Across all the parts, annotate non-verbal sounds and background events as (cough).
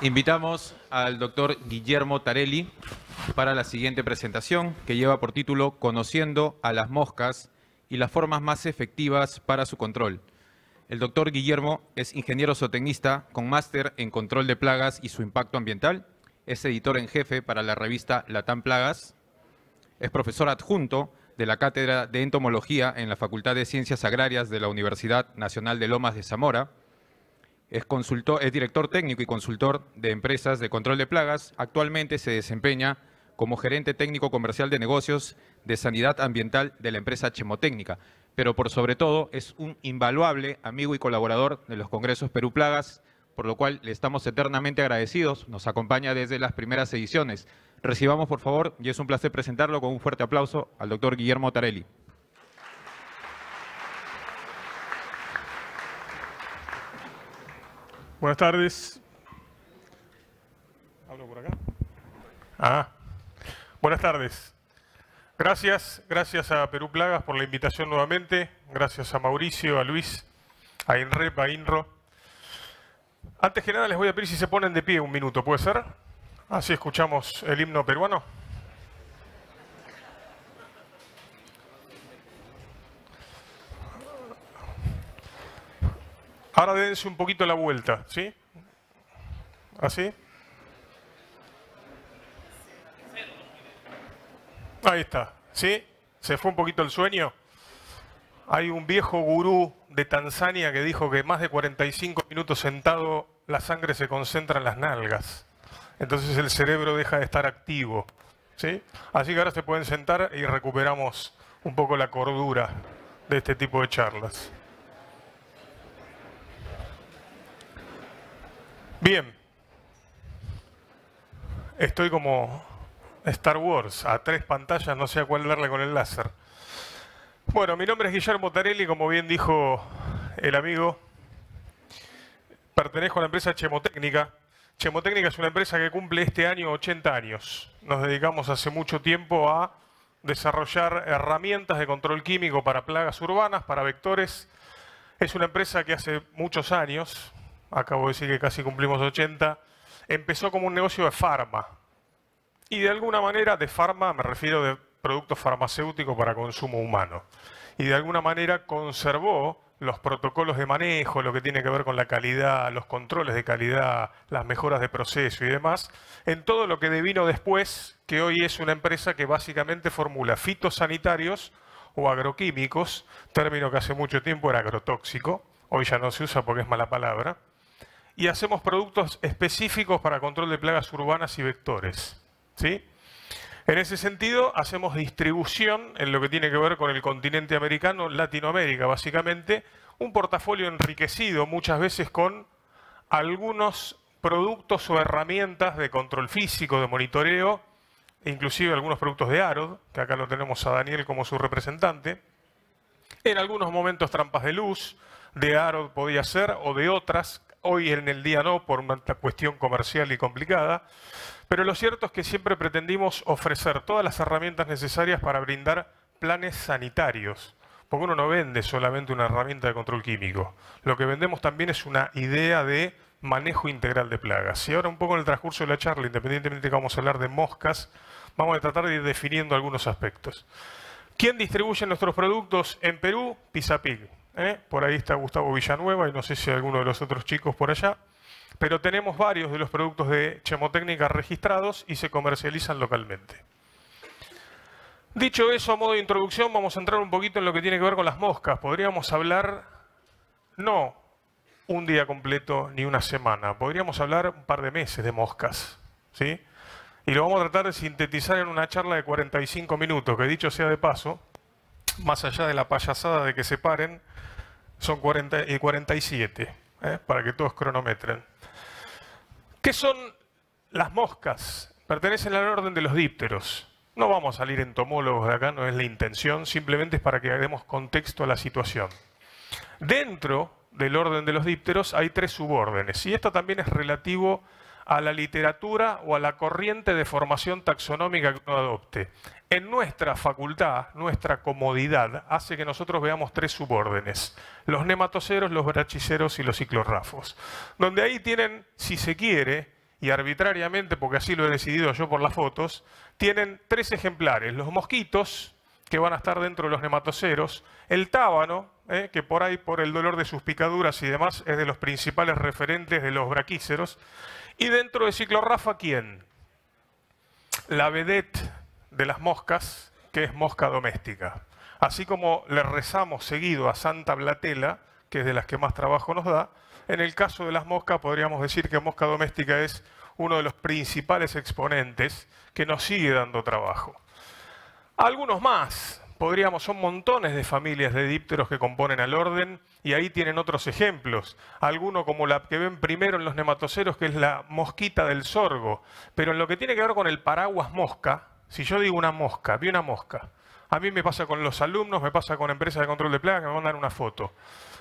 Invitamos al doctor Guillermo Tarelli para la siguiente presentación que lleva por título Conociendo a las moscas y las formas más efectivas para su control. El doctor Guillermo es ingeniero zootecnista con máster en control de plagas y su impacto ambiental. Es editor en jefe para la revista Latam Plagas. Es profesor adjunto de la Cátedra de Entomología en la Facultad de Ciencias Agrarias de la Universidad Nacional de Lomas de Zamora es, es director técnico y consultor de empresas de control de plagas. Actualmente se desempeña como gerente técnico comercial de negocios de sanidad ambiental de la empresa Chemotécnica, pero por sobre todo es un invaluable amigo y colaborador de los congresos Perú Plagas, por lo cual le estamos eternamente agradecidos. Nos acompaña desde las primeras ediciones. Recibamos, por favor, y es un placer presentarlo con un fuerte aplauso al doctor Guillermo Tarelli. Buenas tardes. ¿Hablo por acá? Ah. Buenas tardes. Gracias, gracias a Perú Plagas por la invitación nuevamente. Gracias a Mauricio, a Luis, a INREP, a INRO. Antes que nada les voy a pedir si se ponen de pie un minuto, ¿puede ser? Así escuchamos el himno peruano. Ahora dense un poquito la vuelta, ¿sí? ¿Así? Ahí está, ¿sí? ¿Se fue un poquito el sueño? Hay un viejo gurú de Tanzania que dijo que más de 45 minutos sentado la sangre se concentra en las nalgas. Entonces el cerebro deja de estar activo. ¿sí? Así que ahora se pueden sentar y recuperamos un poco la cordura de este tipo de charlas. Bien. Estoy como Star Wars, a tres pantallas, no sé a cuál darle con el láser. Bueno, mi nombre es Guillermo Tarelli, como bien dijo el amigo, pertenezco a la empresa Chemotecnica. Chemotecnica es una empresa que cumple este año 80 años. Nos dedicamos hace mucho tiempo a desarrollar herramientas de control químico para plagas urbanas, para vectores. Es una empresa que hace muchos años, acabo de decir que casi cumplimos 80, empezó como un negocio de farma. Y de alguna manera, de farma me refiero de productos farmacéuticos para consumo humano. Y de alguna manera conservó los protocolos de manejo, lo que tiene que ver con la calidad, los controles de calidad, las mejoras de proceso y demás, en todo lo que devino después, que hoy es una empresa que básicamente formula fitosanitarios o agroquímicos, término que hace mucho tiempo era agrotóxico, hoy ya no se usa porque es mala palabra, y hacemos productos específicos para control de plagas urbanas y vectores. ¿sí? En ese sentido, hacemos distribución en lo que tiene que ver con el continente americano, Latinoamérica, básicamente, un portafolio enriquecido muchas veces con algunos productos o herramientas de control físico, de monitoreo, inclusive algunos productos de AROD, que acá lo tenemos a Daniel como su representante. En algunos momentos trampas de luz, de AROD podía ser, o de otras hoy en el día no, por una cuestión comercial y complicada, pero lo cierto es que siempre pretendimos ofrecer todas las herramientas necesarias para brindar planes sanitarios, porque uno no vende solamente una herramienta de control químico, lo que vendemos también es una idea de manejo integral de plagas. Y ahora un poco en el transcurso de la charla, independientemente que vamos a hablar de moscas, vamos a tratar de ir definiendo algunos aspectos. ¿Quién distribuye nuestros productos en Perú? Pisapig. ¿eh? por ahí está Gustavo Villanueva y no sé si alguno de los otros chicos por allá, pero tenemos varios de los productos de Chemotecnica registrados y se comercializan localmente. Dicho eso, a modo de introducción, vamos a entrar un poquito en lo que tiene que ver con las moscas. Podríamos hablar, no un día completo ni una semana, podríamos hablar un par de meses de moscas, ¿sí? Y lo vamos a tratar de sintetizar en una charla de 45 minutos, que dicho sea de paso, más allá de la payasada de que se paren, son y 47, ¿eh? para que todos cronometren. ¿Qué son las moscas? Pertenecen al orden de los dípteros. No vamos a salir entomólogos de acá, no es la intención, simplemente es para que demos contexto a la situación. Dentro del orden de los dípteros hay tres subórdenes, y esto también es relativo a la literatura o a la corriente de formación taxonómica que uno adopte. En nuestra facultad, nuestra comodidad, hace que nosotros veamos tres subórdenes, los nematoceros, los brachiceros y los ciclorrafos, donde ahí tienen, si se quiere, y arbitrariamente, porque así lo he decidido yo por las fotos, tienen tres ejemplares, los mosquitos, que van a estar dentro de los nematoceros, el tábano, eh, que por ahí, por el dolor de sus picaduras y demás, es de los principales referentes de los braquíceros, y dentro de ciclorrafa, ¿quién? La vedette de las moscas, que es mosca doméstica. Así como le rezamos seguido a Santa Blatela, que es de las que más trabajo nos da, en el caso de las moscas podríamos decir que mosca doméstica es uno de los principales exponentes que nos sigue dando trabajo. Algunos más, podríamos, son montones de familias de dípteros que componen al orden y ahí tienen otros ejemplos. Alguno como la que ven primero en los nematoceros, que es la mosquita del sorgo. Pero en lo que tiene que ver con el paraguas mosca, si yo digo una mosca, vi una mosca. A mí me pasa con los alumnos, me pasa con empresas de control de plagas que me mandan una foto.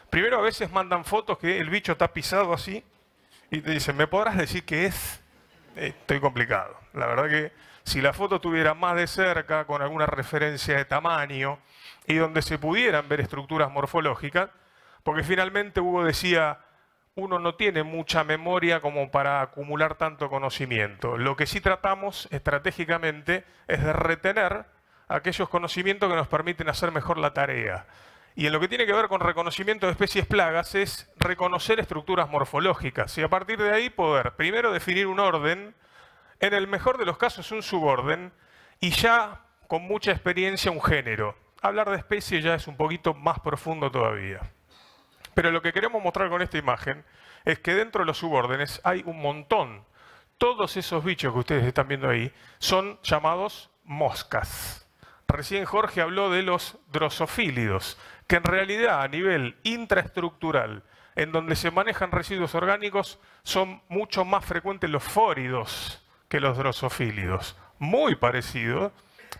Primero a veces mandan fotos que el bicho está pisado así y te dicen, ¿me podrás decir qué es? Eh, estoy complicado. La verdad que si la foto tuviera más de cerca, con alguna referencia de tamaño, y donde se pudieran ver estructuras morfológicas, porque finalmente Hugo decía, uno no tiene mucha memoria como para acumular tanto conocimiento. Lo que sí tratamos estratégicamente es de retener aquellos conocimientos que nos permiten hacer mejor la tarea. Y en lo que tiene que ver con reconocimiento de especies plagas es reconocer estructuras morfológicas y a partir de ahí poder primero definir un orden en el mejor de los casos es un suborden y ya con mucha experiencia un género. Hablar de especie ya es un poquito más profundo todavía. Pero lo que queremos mostrar con esta imagen es que dentro de los subórdenes hay un montón. Todos esos bichos que ustedes están viendo ahí son llamados moscas. Recién Jorge habló de los drosofílidos, que en realidad a nivel intraestructural, en donde se manejan residuos orgánicos, son mucho más frecuentes los fóridos, que los drosofílidos. Muy parecidos,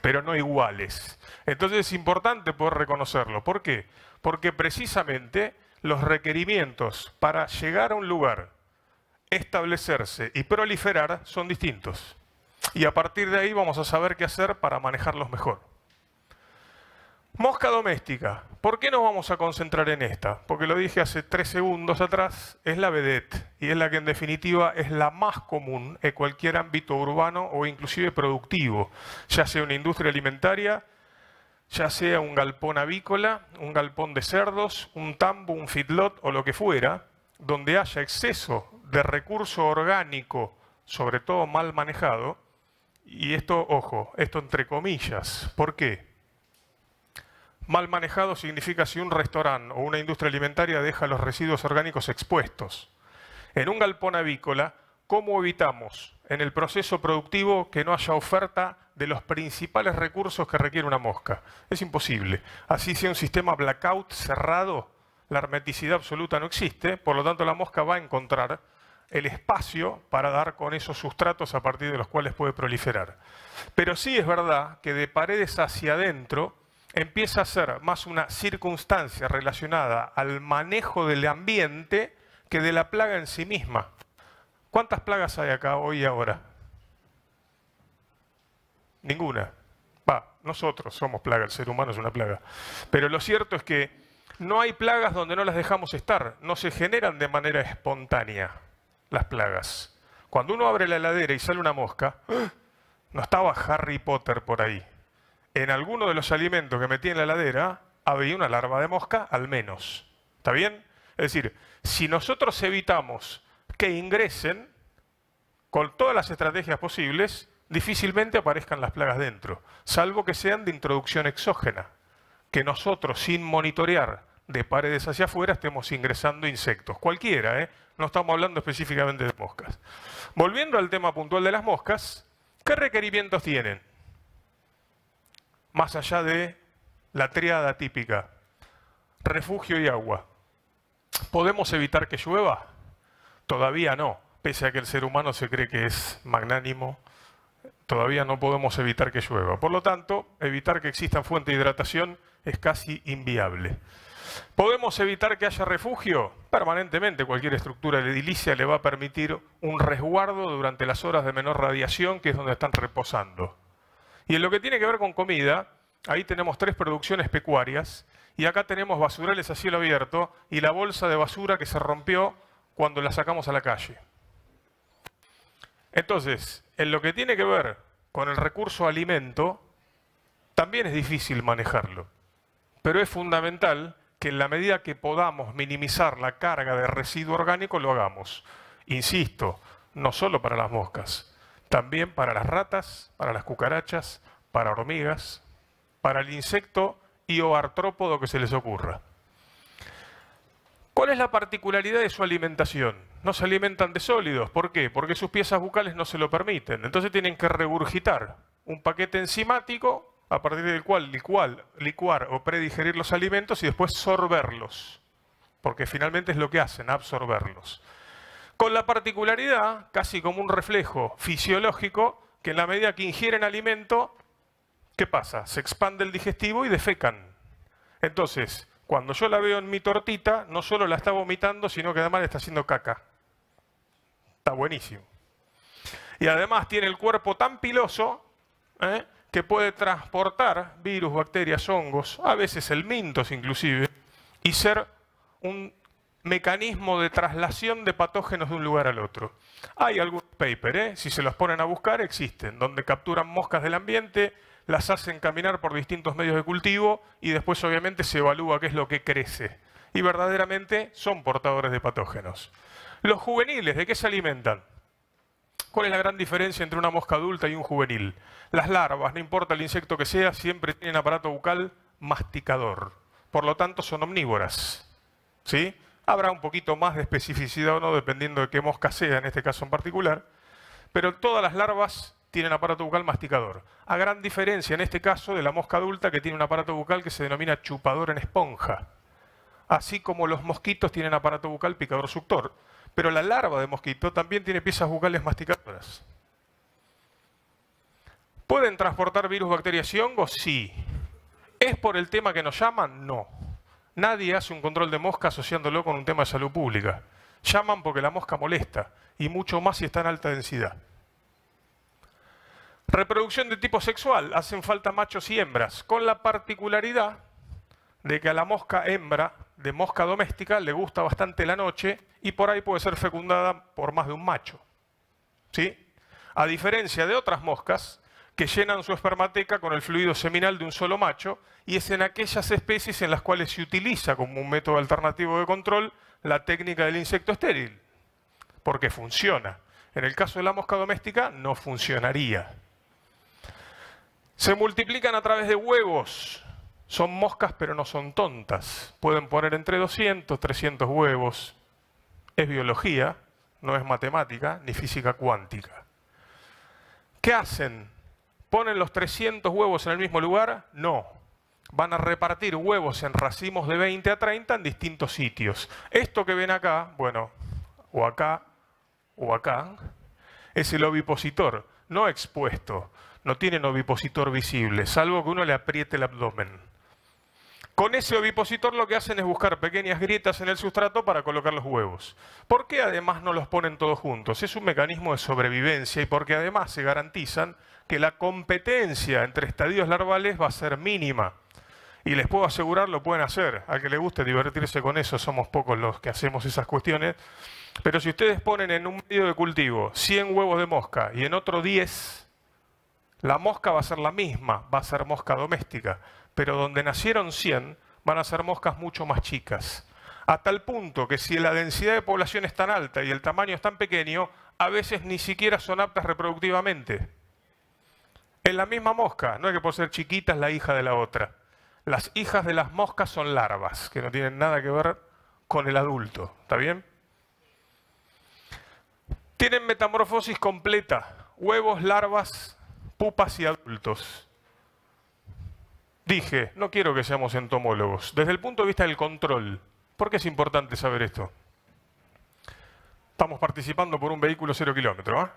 pero no iguales. Entonces es importante poder reconocerlo. ¿Por qué? Porque precisamente los requerimientos para llegar a un lugar, establecerse y proliferar son distintos. Y a partir de ahí vamos a saber qué hacer para manejarlos mejor. Mosca doméstica. ¿Por qué nos vamos a concentrar en esta? Porque lo dije hace tres segundos atrás, es la vedette y es la que en definitiva es la más común en cualquier ámbito urbano o inclusive productivo, ya sea una industria alimentaria, ya sea un galpón avícola, un galpón de cerdos, un tambo, un feedlot o lo que fuera, donde haya exceso de recurso orgánico, sobre todo mal manejado, y esto, ojo, esto entre comillas, ¿por qué? Mal manejado significa si un restaurante o una industria alimentaria deja los residuos orgánicos expuestos. En un galpón avícola, ¿cómo evitamos en el proceso productivo que no haya oferta de los principales recursos que requiere una mosca? Es imposible. Así sea un sistema blackout cerrado, la hermeticidad absoluta no existe, por lo tanto la mosca va a encontrar el espacio para dar con esos sustratos a partir de los cuales puede proliferar. Pero sí es verdad que de paredes hacia adentro, empieza a ser más una circunstancia relacionada al manejo del ambiente que de la plaga en sí misma. ¿Cuántas plagas hay acá hoy y ahora? Ninguna. nosotros somos plaga, el ser humano es una plaga. Pero lo cierto es que no hay plagas donde no las dejamos estar, no se generan de manera espontánea las plagas. Cuando uno abre la heladera y sale una mosca, ¡ah! no estaba Harry Potter por ahí en alguno de los alimentos que metí en la heladera había una larva de mosca al menos. ¿Está bien? Es decir, si nosotros evitamos que ingresen con todas las estrategias posibles, difícilmente aparezcan las plagas dentro, salvo que sean de introducción exógena, que nosotros sin monitorear de paredes hacia afuera estemos ingresando insectos, cualquiera, ¿eh? no estamos hablando específicamente de moscas. Volviendo al tema puntual de las moscas, ¿qué requerimientos tienen? más allá de la triada típica, refugio y agua. ¿Podemos evitar que llueva? Todavía no, pese a que el ser humano se cree que es magnánimo, todavía no podemos evitar que llueva. Por lo tanto, evitar que exista fuente de hidratación es casi inviable. ¿Podemos evitar que haya refugio? Permanentemente cualquier estructura de edilicia le va a permitir un resguardo durante las horas de menor radiación, que es donde están reposando. Y en lo que tiene que ver con comida, ahí tenemos tres producciones pecuarias y acá tenemos basurales a cielo abierto y la bolsa de basura que se rompió cuando la sacamos a la calle. Entonces, en lo que tiene que ver con el recurso alimento, también es difícil manejarlo. Pero es fundamental que en la medida que podamos minimizar la carga de residuo orgánico, lo hagamos. Insisto, no solo para las moscas, también para las ratas, para las cucarachas, para hormigas, para el insecto y o artrópodo que se les ocurra. ¿Cuál es la particularidad de su alimentación? No se alimentan de sólidos. ¿Por qué? Porque sus piezas bucales no se lo permiten. Entonces tienen que regurgitar un paquete enzimático a partir del cual licuar, licuar o predigerir los alimentos y después sorberlos. Porque finalmente es lo que hacen, absorberlos. Con la particularidad, casi como un reflejo fisiológico, que en la medida que ingieren alimento, ¿qué pasa? Se expande el digestivo y defecan. Entonces, cuando yo la veo en mi tortita, no solo la está vomitando, sino que además le está haciendo caca. Está buenísimo. Y además tiene el cuerpo tan piloso ¿eh? que puede transportar virus, bacterias, hongos, a veces el mintos inclusive, y ser un mecanismo de traslación de patógenos de un lugar al otro. Hay algunos papers, ¿eh? si se los ponen a buscar, existen, donde capturan moscas del ambiente, las hacen caminar por distintos medios de cultivo y después obviamente se evalúa qué es lo que crece. Y verdaderamente son portadores de patógenos. Los juveniles, ¿de qué se alimentan? ¿Cuál es la gran diferencia entre una mosca adulta y un juvenil? Las larvas, no importa el insecto que sea, siempre tienen aparato bucal masticador. Por lo tanto, son omnívoras. ¿Sí? Habrá un poquito más de especificidad o no, dependiendo de qué mosca sea, en este caso en particular. Pero todas las larvas tienen aparato bucal masticador. A gran diferencia, en este caso, de la mosca adulta que tiene un aparato bucal que se denomina chupador en esponja. Así como los mosquitos tienen aparato bucal picador suctor. Pero la larva de mosquito también tiene piezas bucales masticadoras. ¿Pueden transportar virus, bacterias y hongos? Sí. ¿Es por el tema que nos llaman? No. Nadie hace un control de mosca asociándolo con un tema de salud pública. Llaman porque la mosca molesta, y mucho más si está en alta densidad. Reproducción de tipo sexual. Hacen falta machos y hembras, con la particularidad de que a la mosca hembra de mosca doméstica le gusta bastante la noche y por ahí puede ser fecundada por más de un macho. ¿Sí? A diferencia de otras moscas que llenan su espermateca con el fluido seminal de un solo macho y es en aquellas especies en las cuales se utiliza como un método alternativo de control la técnica del insecto estéril, porque funciona. En el caso de la mosca doméstica no funcionaría. Se multiplican a través de huevos. Son moscas pero no son tontas. Pueden poner entre 200, 300 huevos. Es biología, no es matemática ni física cuántica. ¿Qué hacen? ¿Ponen los 300 huevos en el mismo lugar? No. Van a repartir huevos en racimos de 20 a 30 en distintos sitios. Esto que ven acá, bueno, o acá o acá, es el ovipositor, no expuesto. No tienen ovipositor visible, salvo que uno le apriete el abdomen. Con ese ovipositor lo que hacen es buscar pequeñas grietas en el sustrato para colocar los huevos. ¿Por qué además no los ponen todos juntos? Es un mecanismo de sobrevivencia y porque además se garantizan que la competencia entre estadios larvales va a ser mínima. Y les puedo asegurar, lo pueden hacer. a que le guste divertirse con eso, somos pocos los que hacemos esas cuestiones. Pero si ustedes ponen en un medio de cultivo 100 huevos de mosca y en otro 10, la mosca va a ser la misma, va a ser mosca doméstica. Pero donde nacieron 100, van a ser moscas mucho más chicas. A tal punto que si la densidad de población es tan alta y el tamaño es tan pequeño, a veces ni siquiera son aptas reproductivamente en la misma mosca. No es que por ser chiquita es la hija de la otra. Las hijas de las moscas son larvas, que no tienen nada que ver con el adulto. ¿Está bien? Tienen metamorfosis completa. Huevos, larvas, pupas y adultos. Dije, no quiero que seamos entomólogos. Desde el punto de vista del control, ¿por qué es importante saber esto? Estamos participando por un vehículo cero kilómetro, ¿ah?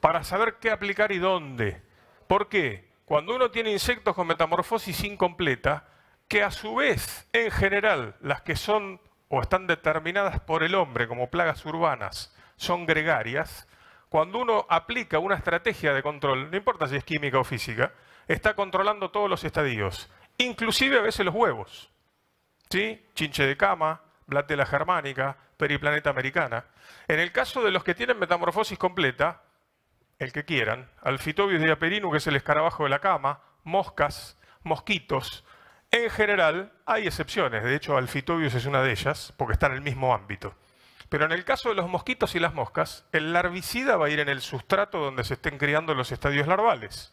para saber qué aplicar y dónde. ¿Por qué? Cuando uno tiene insectos con metamorfosis incompleta, que a su vez, en general, las que son o están determinadas por el hombre como plagas urbanas, son gregarias, cuando uno aplica una estrategia de control, no importa si es química o física, está controlando todos los estadios, inclusive a veces los huevos. ¿Sí? Chinche de cama, blatela germánica, periplaneta americana. En el caso de los que tienen metamorfosis completa, el que quieran, Alfitobius diaperinu, que es el escarabajo de la cama, moscas, mosquitos. En general, hay excepciones. De hecho, Alfitobius es una de ellas, porque está en el mismo ámbito. Pero en el caso de los mosquitos y las moscas, el larvicida va a ir en el sustrato donde se estén criando los estadios larvales.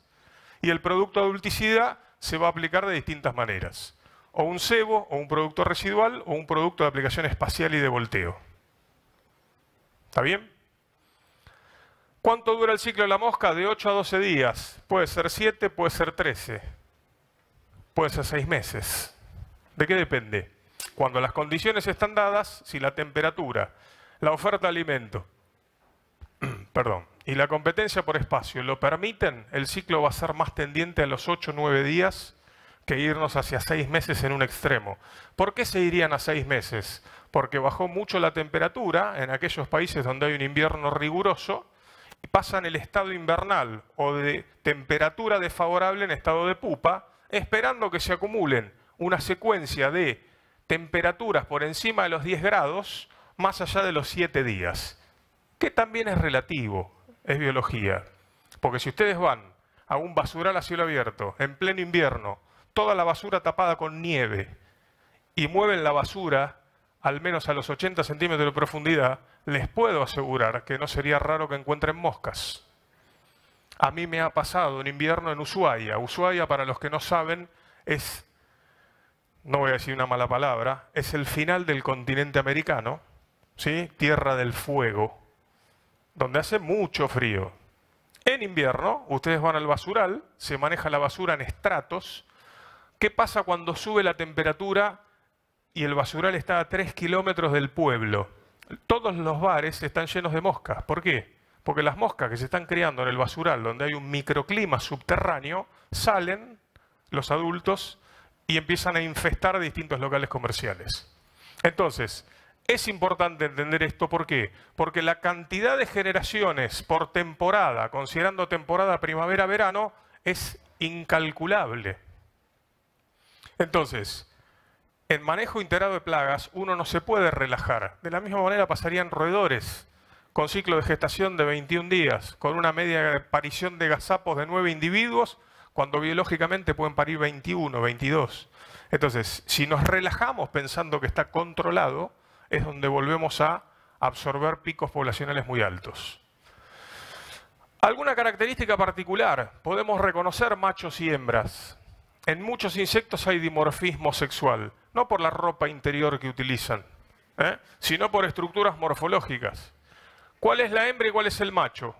Y el producto adulticida se va a aplicar de distintas maneras. O un cebo, o un producto residual, o un producto de aplicación espacial y de volteo. ¿Está bien? ¿Cuánto dura el ciclo de la mosca? De 8 a 12 días. Puede ser 7, puede ser 13. Puede ser 6 meses. ¿De qué depende? Cuando las condiciones están dadas, si la temperatura, la oferta de alimento (clears throat) perdón, y la competencia por espacio lo permiten, el ciclo va a ser más tendiente a los 8 o 9 días que irnos hacia 6 meses en un extremo. ¿Por qué se irían a 6 meses? Porque bajó mucho la temperatura en aquellos países donde hay un invierno riguroso pasan el estado invernal o de temperatura desfavorable en estado de pupa, esperando que se acumulen una secuencia de temperaturas por encima de los 10 grados más allá de los 7 días, que también es relativo, es biología. Porque si ustedes van a un basural a cielo abierto, en pleno invierno, toda la basura tapada con nieve, y mueven la basura al menos a los 80 centímetros de profundidad, les puedo asegurar que no sería raro que encuentren moscas. A mí me ha pasado un invierno en Ushuaia. Ushuaia, para los que no saben, es, no voy a decir una mala palabra, es el final del continente americano, ¿sí? Tierra del Fuego, donde hace mucho frío. En invierno, ustedes van al basural, se maneja la basura en estratos. ¿Qué pasa cuando sube la temperatura y el basural está a 3 kilómetros del pueblo? todos los bares están llenos de moscas. ¿Por qué? Porque las moscas que se están criando en el basural, donde hay un microclima subterráneo, salen los adultos y empiezan a infestar distintos locales comerciales. Entonces, es importante entender esto, ¿por qué? Porque la cantidad de generaciones por temporada, considerando temporada primavera-verano, es incalculable. Entonces, en manejo integrado de plagas uno no se puede relajar. De la misma manera pasarían roedores con ciclo de gestación de 21 días, con una media de parición de gazapos de 9 individuos, cuando biológicamente pueden parir 21, 22. Entonces, si nos relajamos pensando que está controlado, es donde volvemos a absorber picos poblacionales muy altos. ¿Alguna característica particular? Podemos reconocer machos y hembras. En muchos insectos hay dimorfismo sexual, no por la ropa interior que utilizan, ¿eh? sino por estructuras morfológicas. ¿Cuál es la hembra y cuál es el macho?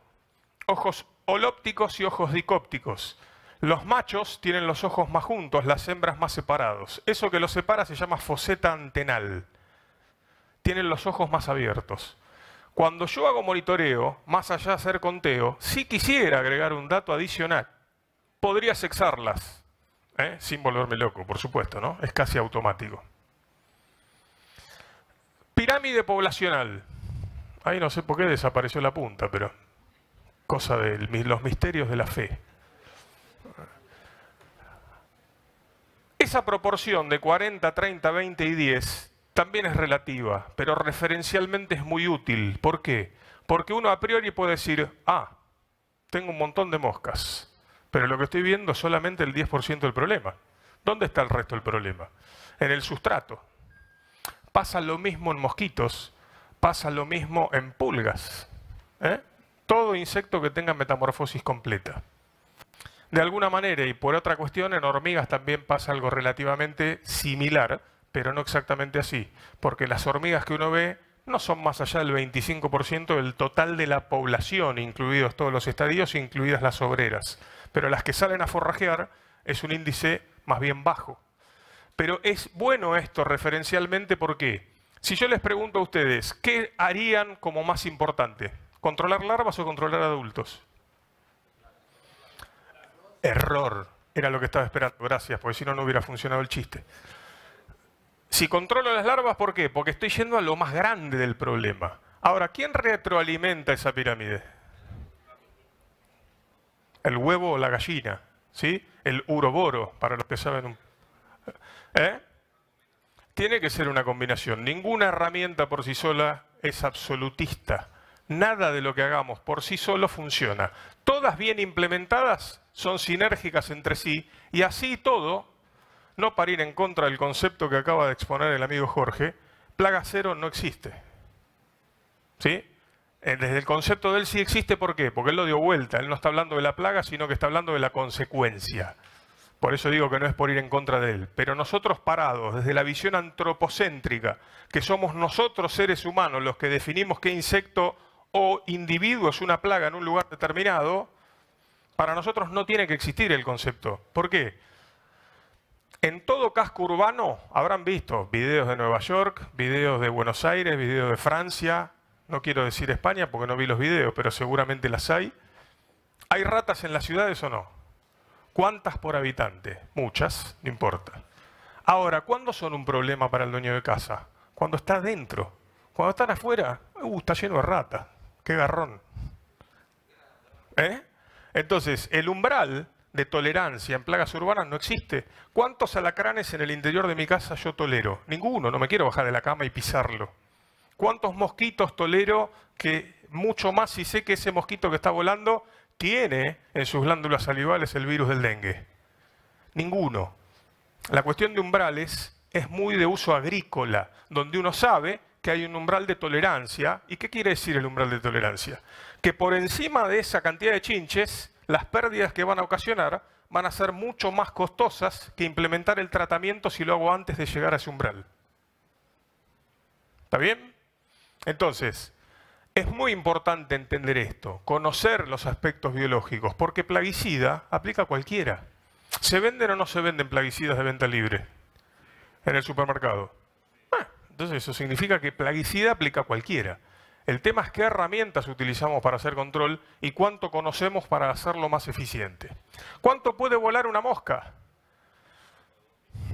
Ojos holópticos y ojos dicópticos. Los machos tienen los ojos más juntos, las hembras más separados. Eso que los separa se llama foseta antenal. Tienen los ojos más abiertos. Cuando yo hago monitoreo, más allá de hacer conteo, si quisiera agregar un dato adicional, podría sexarlas. ¿eh? sin volverme loco, por supuesto, ¿no? Es casi automático. Pirámide poblacional. Ahí no sé por qué desapareció la punta, pero cosa de los misterios de la fe. Esa proporción de 40, 30, 20 y 10 también es relativa, pero referencialmente es muy útil. ¿Por qué? Porque uno a priori puede decir, ah, tengo un montón de moscas. Pero lo que estoy viendo es solamente el 10% del problema. ¿Dónde está el resto del problema? En el sustrato. Pasa lo mismo en mosquitos, pasa lo mismo en pulgas. ¿eh? Todo insecto que tenga metamorfosis completa. De alguna manera y por otra cuestión, en hormigas también pasa algo relativamente similar, pero no exactamente así, porque las hormigas que uno ve no son más allá del 25% del total de la población, incluidos todos los estadios, incluidas las obreras pero las que salen a forrajear es un índice más bien bajo. Pero es bueno esto referencialmente porque si yo les pregunto a ustedes, ¿qué harían como más importante? ¿Controlar larvas o controlar adultos? Error. Era lo que estaba esperando. Gracias, porque si no, no hubiera funcionado el chiste. Si controlo las larvas, ¿por qué? Porque estoy yendo a lo más grande del problema. Ahora, ¿quién retroalimenta esa pirámide? el huevo o la gallina, ¿sí? El uroboro, para los que saben. ¿Eh? Tiene que ser una combinación. Ninguna herramienta por sí sola es absolutista. Nada de lo que hagamos por sí solo funciona. Todas bien implementadas son sinérgicas entre sí y así todo, no para ir en contra del concepto que acaba de exponer el amigo Jorge, plaga cero no existe. ¿Sí? Eh, desde el concepto de él sí existe, ¿por qué? Porque él lo dio vuelta, él no está hablando de la plaga, sino que está hablando de la consecuencia. Por eso digo que no es por ir en contra de él. Pero nosotros parados, desde la visión antropocéntrica, que somos nosotros seres humanos los que definimos qué insecto o individuo es una plaga en un lugar determinado, para nosotros no tiene que existir el concepto. ¿Por qué? En todo casco urbano habrán visto videos de Nueva York, videos de Buenos Aires, videos de Francia, no quiero decir España porque no vi los videos, pero seguramente las hay. ¿Hay ratas en las ciudades o no? ¿Cuántas por habitante? Muchas, no importa. Ahora, ¿cuándo son un problema para el dueño de casa? Cuando está dentro. Cuando están afuera, uh, está lleno de ratas. Qué garrón. ¿Eh? Entonces, el umbral de tolerancia en plagas urbanas no existe. ¿Cuántos alacranes en el interior de mi casa yo tolero? Ninguno, no me quiero bajar de la cama y pisarlo cuántos mosquitos tolero que mucho más si sé que ese mosquito que está volando tiene en sus glándulas salivales el virus del dengue. Ninguno. La cuestión de umbrales es muy de uso agrícola, donde uno sabe que hay un umbral de tolerancia. ¿Y qué quiere decir el umbral de tolerancia? Que por encima de esa cantidad de chinches, las pérdidas que van a ocasionar van a ser mucho más costosas que implementar el tratamiento si lo hago antes de llegar a ese umbral. ¿Está bien? Entonces, es muy importante entender esto, conocer los aspectos biológicos, porque plaguicida aplica a cualquiera. ¿Se venden o no se venden plaguicidas de venta libre en el supermercado? Ah, entonces eso significa que plaguicida aplica a cualquiera. El tema es qué herramientas utilizamos para hacer control y cuánto conocemos para hacerlo más eficiente. ¿Cuánto puede volar una mosca?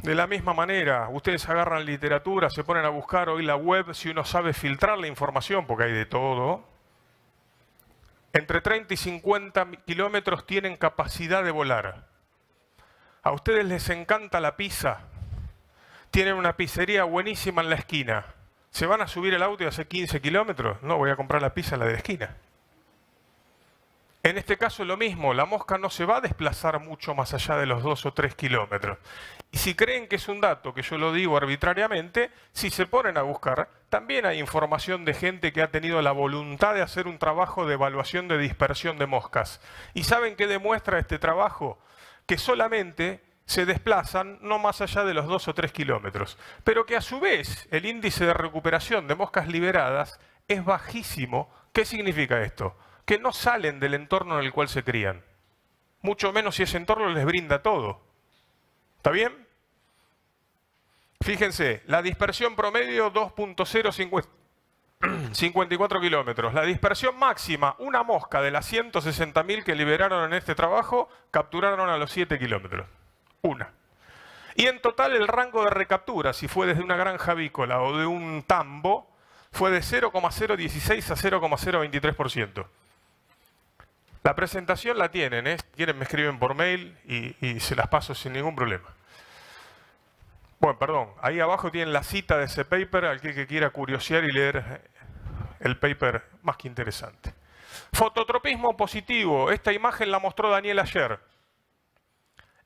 De la misma manera, ustedes agarran literatura, se ponen a buscar hoy la web, si uno sabe filtrar la información, porque hay de todo, entre 30 y 50 kilómetros tienen capacidad de volar. A ustedes les encanta la pizza. Tienen una pizzería buenísima en la esquina. ¿Se van a subir el auto y hacer 15 kilómetros? No, voy a comprar la pizza en la de la esquina. En este caso lo mismo, la mosca no se va a desplazar mucho más allá de los 2 o 3 kilómetros. Y si creen que es un dato que yo lo digo arbitrariamente, si se ponen a buscar, también hay información de gente que ha tenido la voluntad de hacer un trabajo de evaluación de dispersión de moscas. ¿Y saben qué demuestra este trabajo? Que solamente se desplazan no más allá de los 2 o 3 kilómetros, pero que a su vez el índice de recuperación de moscas liberadas es bajísimo. ¿Qué significa esto? que no salen del entorno en el cual se crían. Mucho menos si ese entorno les brinda todo. ¿Está bien? Fíjense, la dispersión promedio 2.054 (clears throat) kilómetros. La dispersión máxima, una mosca de las 160.000 que liberaron en este trabajo, capturaron a los 7 kilómetros. Una. Y en total el rango de recaptura, si fue desde una granja avícola o de un tambo, fue de 0,016 a 0,023%. La presentación la tienen, ¿eh? Quieren, me escriben por mail y, se las paso sin ningún problema. Bueno, perdón, ahí abajo tienen la cita de ese paper, al que, quiera curiosear y leer eh, el paper más que interesante. Fototropismo positivo, esta imagen la mostró Daniel ayer.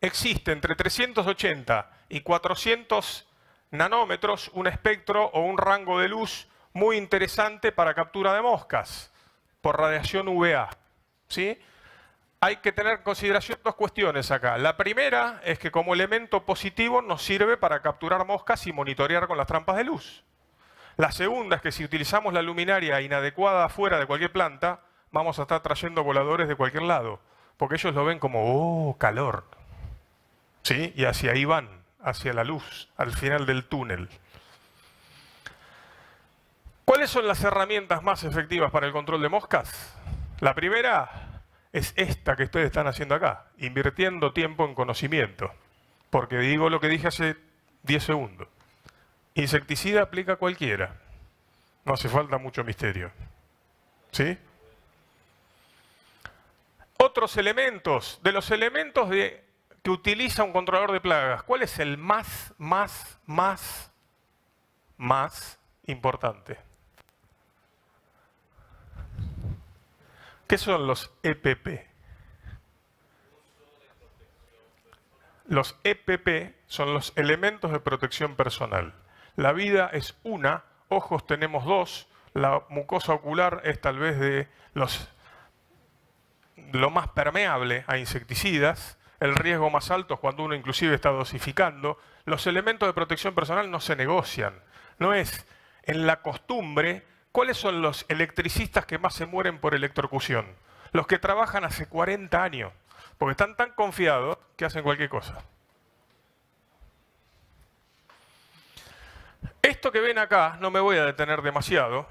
Existe entre 380 y 400 nanómetros un espectro o un rango de luz muy interesante para captura de moscas por radiación UVA. ¿sí? Hay que tener en consideración dos cuestiones acá. La primera es que como elemento positivo nos sirve para capturar moscas y monitorear con las trampas de luz. La segunda es que si utilizamos la luminaria inadecuada afuera de cualquier planta, vamos a estar trayendo voladores de cualquier lado, porque ellos lo ven como, oh, calor. Y hacia ahí van, hacia la luz, al final del túnel. ¿Cuáles son las herramientas más efectivas para el control de moscas? La primera es esta que ustedes están haciendo acá, invirtiendo tiempo en conocimiento. Porque digo lo que dije hace 10 segundos. Insecticida aplica cualquiera. No hace falta mucho misterio. ¿Sí? Otros elementos, de los elementos de, que utiliza un controlador de plagas, ¿cuál es el más, más, más, más importante? ¿Qué son los EPP? Los EPP son los elementos de protección personal. La vida es una, ojos tenemos dos, la mucosa ocular es tal vez de los, lo más permeable a insecticidas, el riesgo más alto es cuando uno inclusive está dosificando. Los elementos de protección personal no se negocian. No es en la costumbre ¿Cuáles son los electricistas que más se mueren por electrocución? Los que trabajan hace 40 años, porque están tan confiados que hacen cualquier cosa. Esto que ven acá, no me voy a detener demasiado,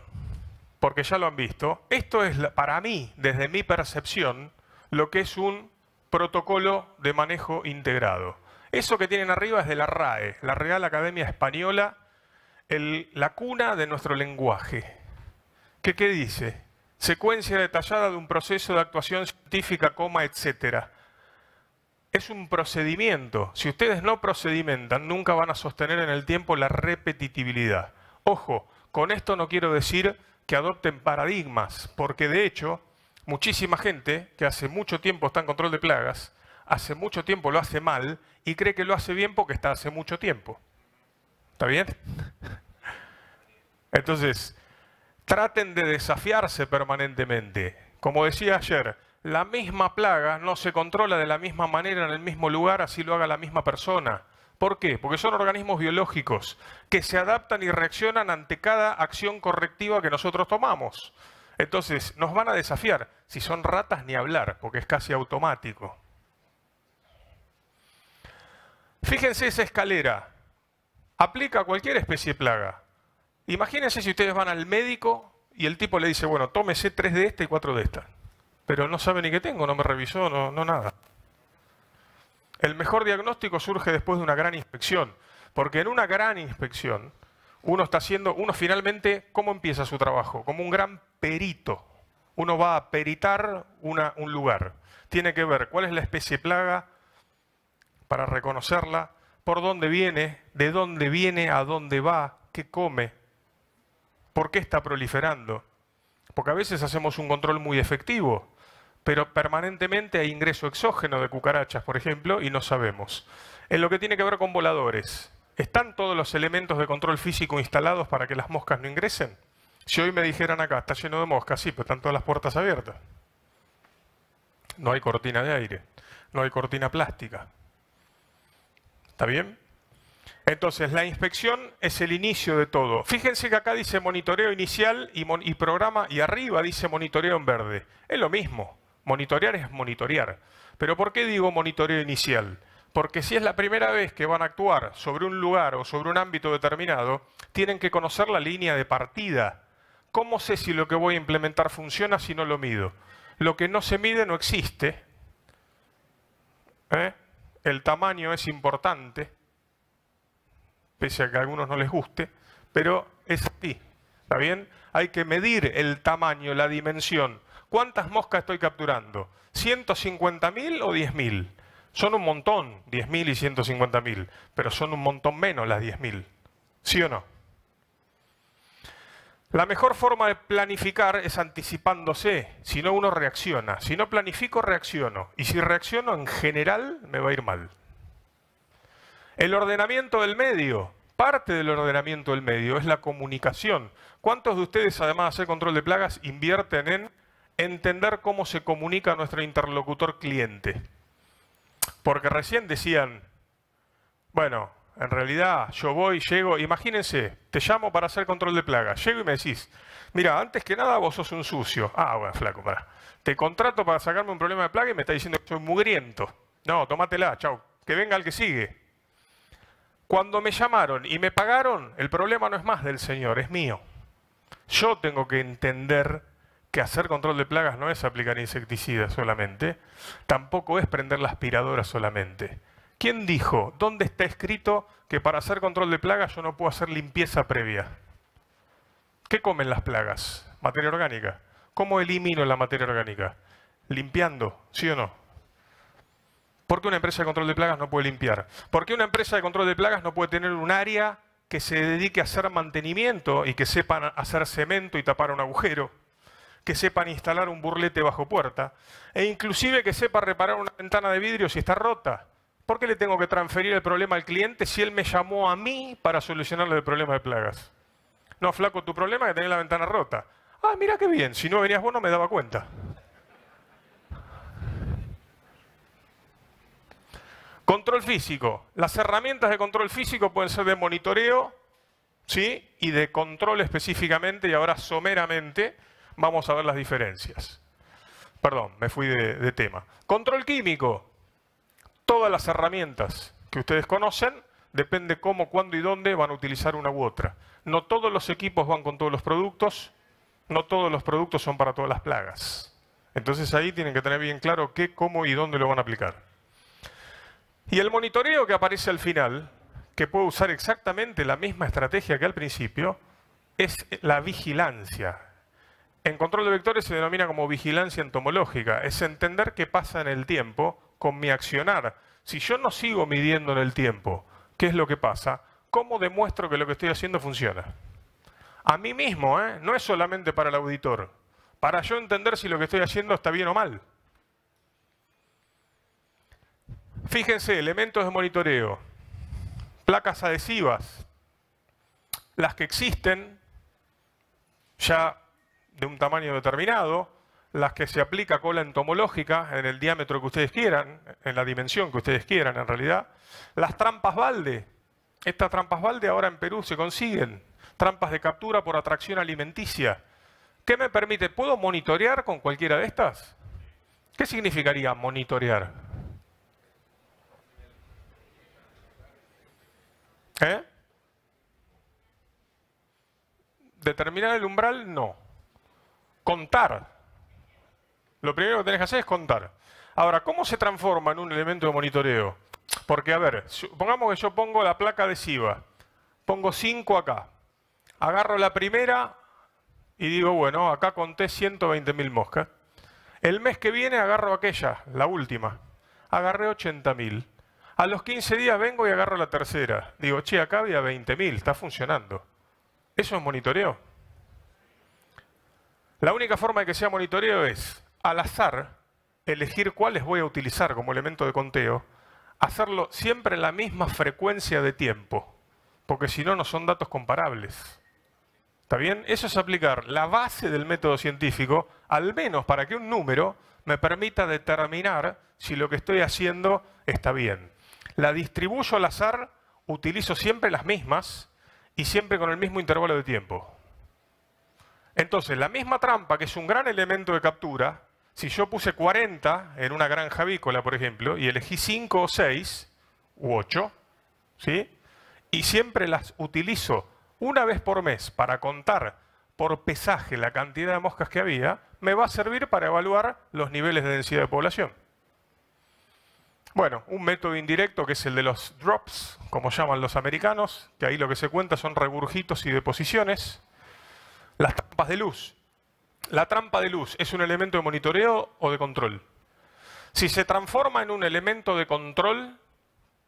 porque ya lo han visto. Esto es, para mí, desde mi percepción, lo que es un protocolo de manejo integrado. Eso que tienen arriba es de la RAE, la Real Academia Española, la cuna de nuestro lenguaje. ¿qué dice? Secuencia detallada de un proceso de actuación científica, coma, etc. Es un procedimiento. Si ustedes no procedimentan, nunca van a sostener en el tiempo la repetitividad. Ojo, con esto no quiero decir que adopten paradigmas, porque de hecho, muchísima gente que hace mucho tiempo está en control de plagas, hace mucho tiempo lo hace mal y cree que lo hace bien porque está hace mucho tiempo. ¿Está bien? (laughs) Entonces, Traten de desafiarse permanentemente. Como decía ayer, la misma plaga no se controla de la misma manera en el mismo lugar, así lo haga la misma persona. ¿Por qué? Porque son organismos biológicos que se adaptan y reaccionan ante cada acción correctiva que nosotros tomamos. Entonces, nos van a desafiar. Si son ratas, ni hablar, porque es casi automático. Fíjense esa escalera. Aplica a cualquier especie de plaga. Imagínense si ustedes van al médico y el tipo le dice, bueno, tómese tres de esta y cuatro de esta. Pero no sabe ni qué tengo, no me revisó, no, no nada. El mejor diagnóstico surge después de una gran inspección, porque en una gran inspección uno está haciendo, uno finalmente, ¿cómo empieza su trabajo? Como un gran perito. Uno va a peritar un lugar. Tiene que ver cuál es la especie plaga para reconocerla, por dónde viene, de dónde viene, a dónde va, qué come, ¿Por qué está proliferando? Porque a veces hacemos un control muy efectivo, pero permanentemente hay ingreso exógeno de cucarachas, por ejemplo, y no sabemos. En lo que tiene que ver con voladores, ¿están todos los elementos de control físico instalados para que las moscas no ingresen? Si hoy me dijeran acá, está lleno de moscas, sí, pero están todas las puertas abiertas. No hay cortina de aire, no hay cortina plástica. ¿Está bien? Entonces, la inspección es el inicio de todo. Fíjense que acá dice monitoreo inicial y, programa, y arriba dice monitoreo en verde. Es lo mismo. Monitorear es monitorear. Pero ¿por qué digo monitoreo inicial? Porque si es la primera vez que van a actuar sobre un lugar o sobre un ámbito determinado, tienen que conocer la línea de partida. ¿Cómo sé si lo que voy a implementar funciona si no lo mido? Lo que no se mide no existe. ¿Eh? El tamaño es importante pese a que a algunos no les guste, pero es así. ¿Está bien? Hay que medir el tamaño, la dimensión. ¿Cuántas moscas estoy capturando? ¿150.000 o 10.000? Son un montón, 10.000 y 150.000, pero son un montón menos las 10.000. ¿Sí o no? La mejor forma de planificar es anticipándose, si no uno reacciona. Si no planifico, reacciono. Y si reacciono, en general, me va a ir mal. El ordenamiento del medio, parte del ordenamiento del medio es la comunicación. ¿Cuántos de ustedes, además de hacer control de plagas, invierten en entender cómo se comunica nuestro interlocutor cliente? Porque recién decían, bueno, en realidad yo voy, llego, imagínense, te llamo para hacer control de plagas, llego y me decís, mira, antes que nada vos sos un sucio. Ah, bueno, flaco, para. Te contrato para sacarme un problema de plaga y me está diciendo que soy mugriento. No, tómatela, chao. Que venga el que sigue. Cuando me llamaron y me pagaron, el problema no es más del Señor, es mío. Yo tengo que entender que hacer control de plagas no es aplicar insecticidas solamente, tampoco es prender la aspiradora solamente. ¿Quién dijo? ¿Dónde está escrito que para hacer control de plagas yo no puedo hacer limpieza previa? ¿Qué comen las plagas? Materia orgánica. ¿Cómo elimino la materia orgánica? Limpiando, ¿sí o no? ¿Por qué una empresa de control de plagas no puede limpiar? ¿Por qué una empresa de control de plagas no puede tener un área que se dedique a hacer mantenimiento y que sepan hacer cemento y tapar un agujero? Que sepan instalar un burlete bajo puerta. E inclusive que sepa reparar una ventana de vidrio si está rota. ¿Por qué le tengo que transferir el problema al cliente si él me llamó a mí para solucionarle el problema de plagas? No, flaco, tu problema es que tenés la ventana rota. Ah, mira qué bien, si no venías vos no me daba cuenta. Control físico. Las herramientas de control físico pueden ser de monitoreo ¿sí? y de control específicamente, y ahora someramente vamos a ver las diferencias. Perdón, me fui de, de tema. Control químico. Todas las herramientas que ustedes conocen, depende cómo, cuándo y dónde van a utilizar una u otra. No todos los equipos van con todos los productos, no todos los productos son para todas las plagas. Entonces ahí tienen que tener bien claro qué, cómo y dónde lo van a aplicar. Y el monitoreo que aparece al final, que puede usar exactamente la misma estrategia que al principio, es la vigilancia. En control de vectores se denomina como vigilancia entomológica. Es entender qué pasa en el tiempo con mi accionar. Si yo no sigo midiendo en el tiempo qué es lo que pasa, ¿cómo demuestro que lo que estoy haciendo funciona? A mí mismo, ¿eh? no es solamente para el auditor. Para yo entender si lo que estoy haciendo está bien o mal. Fíjense, elementos de monitoreo, placas adhesivas, las que existen ya de un tamaño determinado, las que se aplica cola entomológica en el diámetro que ustedes quieran, en la dimensión que ustedes quieran en realidad, las trampas balde, estas trampas balde ahora en Perú se consiguen, trampas de captura por atracción alimenticia. ¿Qué me permite? ¿Puedo monitorear con cualquiera de estas? ¿Qué significaría monitorear? ¿Eh? ¿Determinar el umbral? No. Contar. Lo primero que tenés que hacer es contar. Ahora, ¿cómo se transforma en un elemento de monitoreo? Porque, a ver, supongamos que yo pongo la placa adhesiva. Pongo 5 acá. Agarro la primera y digo, bueno, acá conté 120.000 moscas. El mes que viene agarro aquella, la última. Agarré 80.000. A los 15 días vengo y agarro la tercera. Digo, che, acá había 20.000, está funcionando. Eso es monitoreo. La única forma de que sea monitoreo es, al azar, elegir cuáles voy a utilizar como elemento de conteo, hacerlo siempre en la misma frecuencia de tiempo, porque si no, no son datos comparables. ¿Está bien? Eso es aplicar la base del método científico, al menos para que un número me permita determinar si lo que estoy haciendo está bien la distribuyo al azar, utilizo siempre las mismas y siempre con el mismo intervalo de tiempo. Entonces, la misma trampa, que es un gran elemento de captura, si yo puse 40 en una granja avícola, por ejemplo, y elegí 5 o 6 u 8, ¿sí? y siempre las utilizo una vez por mes para contar por pesaje la cantidad de moscas que había, me va a servir para evaluar los niveles de densidad de población. Bueno, un método indirecto que es el de los drops, como llaman los americanos, que ahí lo que se cuenta son regurgitos y deposiciones. Las trampas de luz. La trampa de luz es un elemento de monitoreo o de control. Si se transforma en un elemento de control,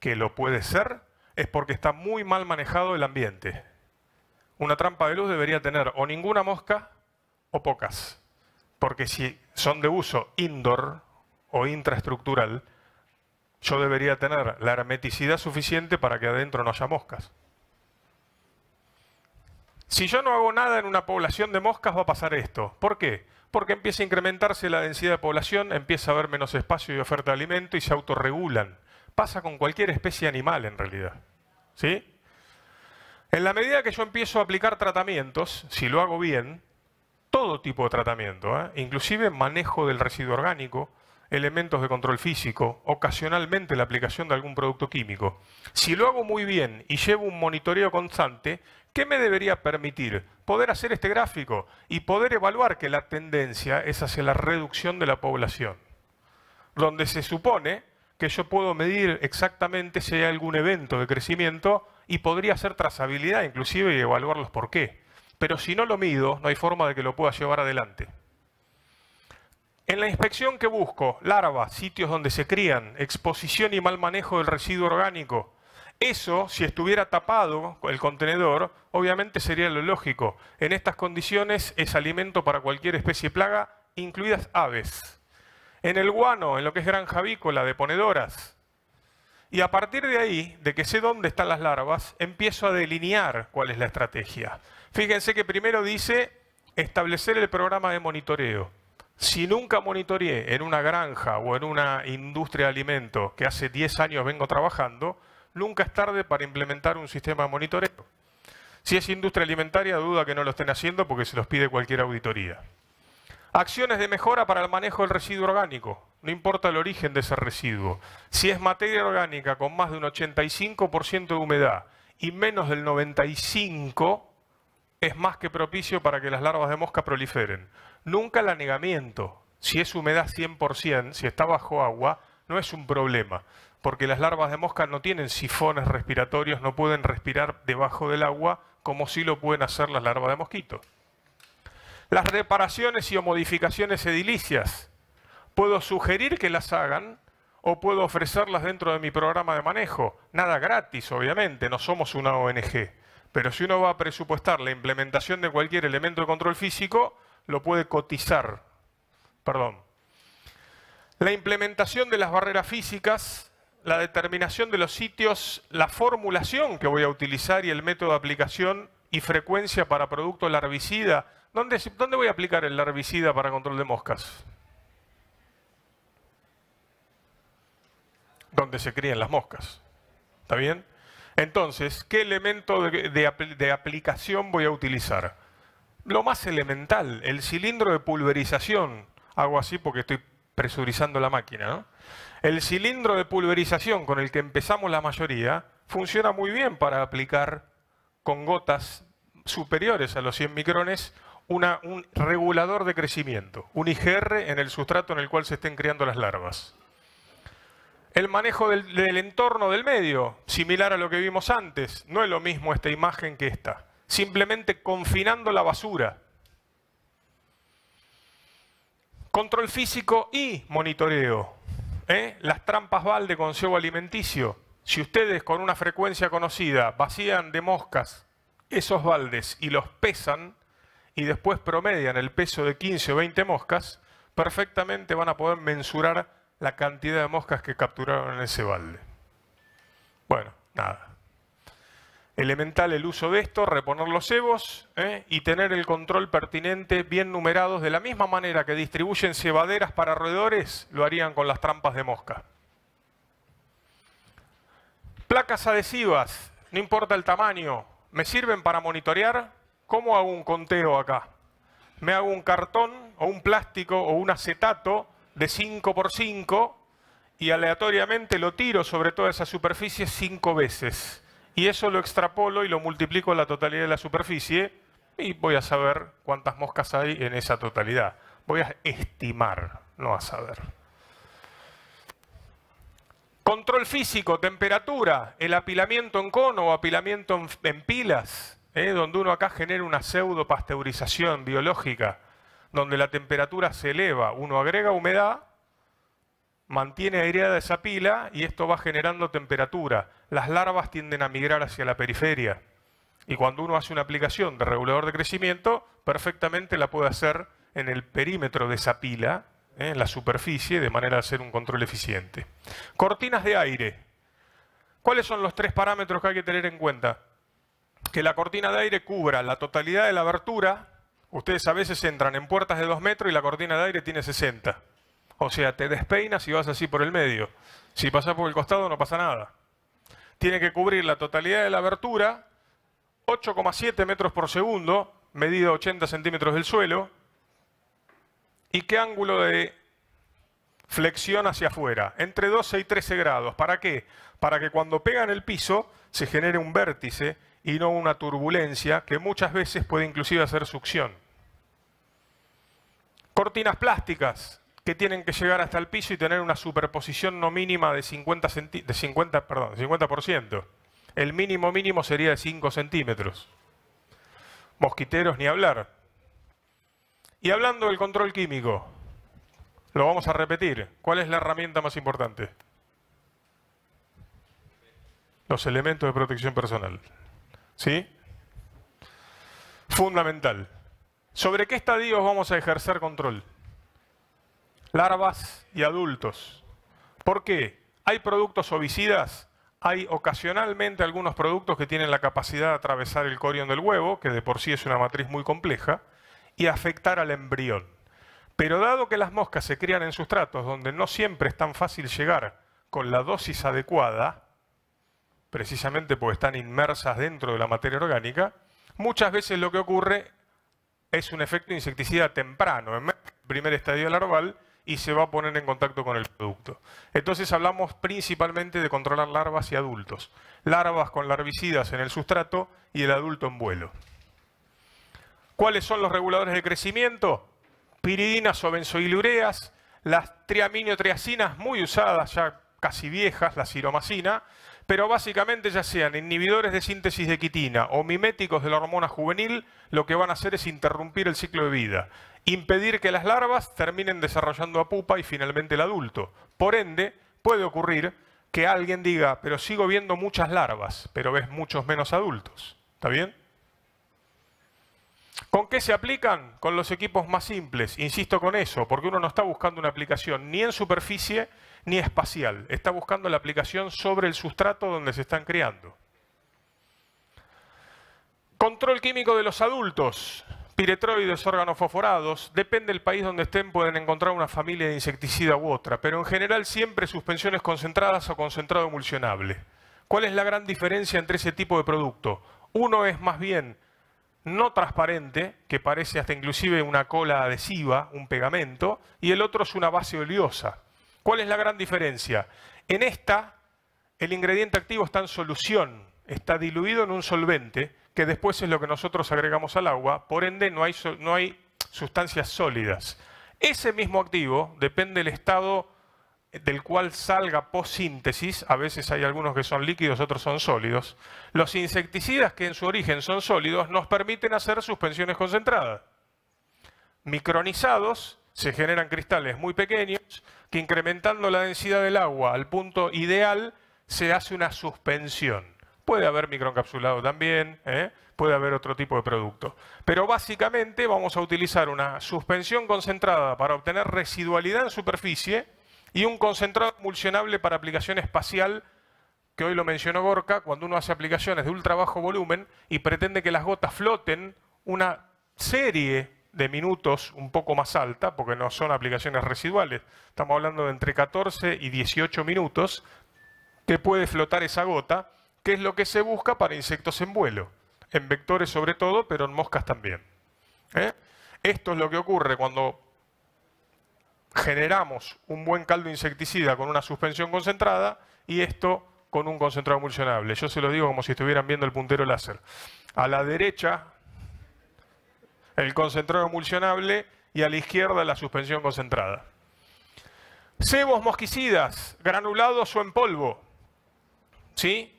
que lo puede ser, es porque está muy mal manejado el ambiente. Una trampa de luz debería tener o ninguna mosca o pocas. Porque si son de uso indoor o intraestructural, yo debería tener la hermeticidad suficiente para que adentro no haya moscas. Si yo no hago nada en una población de moscas va a pasar esto. ¿Por qué? Porque empieza a incrementarse la densidad de población, empieza a haber menos espacio y oferta de alimento y se autorregulan. Pasa con cualquier especie animal en realidad. ¿Sí? En la medida que yo empiezo a aplicar tratamientos, si lo hago bien, todo tipo de tratamiento, ¿eh? inclusive manejo del residuo orgánico, elementos de control físico, ocasionalmente la aplicación de algún producto químico. Si lo hago muy bien y llevo un monitoreo constante, ¿qué me debería permitir? Poder hacer este gráfico y poder evaluar que la tendencia es hacia la reducción de la población, donde se supone que yo puedo medir exactamente si hay algún evento de crecimiento y podría hacer trazabilidad inclusive y evaluar los por qué. Pero si no lo mido, no hay forma de que lo pueda llevar adelante. En la inspección que busco, larvas, sitios donde se crían, exposición y mal manejo del residuo orgánico. Eso, si estuviera tapado el contenedor, obviamente sería lo lógico. En estas condiciones es alimento para cualquier especie plaga, incluidas aves. En el guano, en lo que es granja avícola, de ponedoras. Y a partir de ahí, de que sé dónde están las larvas, empiezo a delinear cuál es la estrategia. Fíjense que primero dice establecer el programa de monitoreo. Si nunca monitoreé en una granja o en una industria de alimentos que hace 10 años vengo trabajando, nunca es tarde para implementar un sistema de monitoreo. Si es industria alimentaria, duda que no lo estén haciendo porque se los pide cualquier auditoría. Acciones de mejora para el manejo del residuo orgánico. No importa el origen de ese residuo. Si es materia orgánica con más de un 85% de humedad y menos del 95%, es más que propicio para que las larvas de mosca proliferen. Nunca el anegamiento. Si es humedad 100%, si está bajo agua, no es un problema, porque las larvas de mosca no tienen sifones respiratorios, no pueden respirar debajo del agua como sí lo pueden hacer las larvas de mosquito. Las reparaciones y o modificaciones edilicias. Puedo sugerir que las hagan o puedo ofrecerlas dentro de mi programa de manejo. Nada gratis, obviamente, no somos una ONG. Pero si uno va a presupuestar la implementación de cualquier elemento de control físico, lo puede cotizar. Perdón. La implementación de las barreras físicas, la determinación de los sitios, la formulación que voy a utilizar y el método de aplicación y frecuencia para producto larvicida. ¿Dónde, ¿Dónde voy a aplicar el larvicida para control de moscas? Donde se crían las moscas. ¿Está bien? Entonces, ¿qué elemento de, aplicación voy a utilizar? Lo más elemental, el cilindro de pulverización. Hago así porque estoy presurizando la máquina. ¿no? El cilindro de pulverización con el que empezamos la mayoría funciona muy bien para aplicar con gotas superiores a los 100 micrones un regulador de crecimiento, un IGR en el sustrato en el cual se estén criando las larvas. El manejo del, entorno del medio, similar a lo que vimos antes. No es lo mismo esta imagen que esta. Simplemente confinando la basura. Control físico y monitoreo. ¿eh? Las trampas balde con cebo alimenticio. Si ustedes con una frecuencia conocida vacían de moscas esos baldes y los pesan y después promedian el peso de 15 o 20 moscas, perfectamente van a poder mensurar la cantidad de moscas que capturaron en ese balde. Bueno, nada. Elemental el uso de esto, reponer los cebos ¿eh? y tener el control pertinente bien numerados de la misma manera que distribuyen cebaderas para roedores, lo harían con las trampas de mosca. Placas adhesivas, no importa el tamaño, me sirven para monitorear cómo hago un conteo acá. Me hago un cartón o un plástico o un acetato de 5 por 5 y aleatoriamente lo tiro sobre toda esa superficie 5 veces. Y eso lo extrapolo y lo multiplico a la totalidad de la superficie y voy a saber cuántas moscas hay en esa totalidad. Voy a estimar, no a saber. Control físico, temperatura, el apilamiento en cono o apilamiento en, pilas, ¿eh? donde uno acá genera una pseudo pasteurización biológica donde la temperatura se eleva. Uno agrega humedad, mantiene aireada esa pila y esto va generando temperatura. Las larvas tienden a migrar hacia la periferia. Y cuando uno hace una aplicación de regulador de crecimiento, perfectamente la puede hacer en el perímetro de esa pila, ¿eh? en la superficie, de manera de hacer un control eficiente. Cortinas de aire. ¿Cuáles son los tres parámetros que hay que tener en cuenta? Que la cortina de aire cubra la totalidad de la abertura, Ustedes a veces entran en puertas de 2 metros y la cortina de aire tiene 60. O sea, te despeinas y vas así por el medio. Si pasas por el costado no pasa nada. Tiene que cubrir la totalidad de la abertura, 8,7 metros por segundo, medida 80 centímetros del suelo. ¿Y qué ángulo de flexión hacia afuera, entre 12 y 13 grados. ¿Para qué? Para que cuando pegan el piso se genere un vértice y no una turbulencia que muchas veces puede inclusive hacer succión. Cortinas plásticas que tienen que llegar hasta el piso y tener una superposición no mínima de 50, de 50, 50%. El mínimo mínimo sería de 5 centímetros. Mosquiteros ni hablar. Y hablando del control químico, lo vamos a repetir. ¿Cuál es la herramienta más importante? Los elementos de protección personal. ¿Sí? Fundamental. ¿Sobre qué estadios vamos a ejercer control? Larvas y adultos. ¿Por qué? Hay productos ovicidas, hay ocasionalmente algunos productos que tienen la capacidad de atravesar el corión del huevo, que de por sí es una matriz muy compleja, y afectar al embrión. Pero dado que las moscas se crían en sustratos donde no siempre es tan fácil llegar con la dosis adecuada, precisamente porque están inmersas dentro de la materia orgánica, muchas veces lo que ocurre es un efecto insecticida temprano, en primer estadio larval, y se va a poner en contacto con el producto. Entonces hablamos principalmente de controlar larvas y adultos. Larvas con larvicidas en el sustrato y el adulto en vuelo. ¿Cuáles son los reguladores de crecimiento? Piridinas o benzoilureas, las triaminotriacinas muy usadas, ya casi viejas, la ciromacina, pero básicamente ya sean inhibidores de síntesis de quitina o miméticos de la hormona juvenil, lo que van a hacer es interrumpir el ciclo de vida, impedir que las larvas terminen desarrollando a pupa y finalmente el adulto. Por ende, puede ocurrir que alguien diga, pero sigo viendo muchas larvas, pero ves muchos menos adultos. ¿Está bien? ¿Con qué se aplican? Con los equipos más simples, insisto con eso, porque uno no está buscando una aplicación ni en superficie, ni espacial. Está buscando la aplicación sobre el sustrato donde se están criando. Control químico de los adultos. Piretroides, órganos fosforados. Depende del país donde estén, pueden encontrar una familia de insecticida u otra. Pero en general siempre suspensiones concentradas o concentrado emulsionable. ¿Cuál es la gran diferencia entre ese tipo de producto? Uno es más bien no transparente, que parece hasta inclusive una cola adhesiva, un pegamento, y el otro es una base oleosa. ¿Cuál es la gran diferencia? En esta, el ingrediente activo está en solución, está diluido en un solvente, que después es lo que nosotros agregamos al agua, por ende no hay, sustancias sólidas. Ese mismo activo depende del estado del cual salga síntesis, a veces hay algunos que son líquidos, otros son sólidos, los insecticidas que en su origen son sólidos nos permiten hacer suspensiones concentradas. Micronizados se generan cristales muy pequeños que incrementando la densidad del agua al punto ideal se hace una suspensión. Puede haber microencapsulado también, ¿eh? puede haber otro tipo de producto. Pero básicamente vamos a utilizar una suspensión concentrada para obtener residualidad en superficie y un concentrado emulsionable para aplicación espacial, que hoy lo mencionó Gorka, cuando uno hace aplicaciones de ultra bajo volumen y pretende que las gotas floten una serie de minutos un poco más alta, porque no son aplicaciones residuales. Estamos hablando de entre 14 y 18 minutos que puede flotar esa gota, que es lo que se busca para insectos en vuelo. En vectores sobre todo, pero en moscas también. ¿eh? Esto es lo que ocurre cuando generamos un buen caldo insecticida con una suspensión concentrada y esto con un concentrado emulsionable. Yo se lo digo como si estuvieran viendo el puntero láser. A la derecha el concentrado emulsionable y a la izquierda la suspensión concentrada. Cebos mosquicidas, granulados o en polvo. ¿Sí?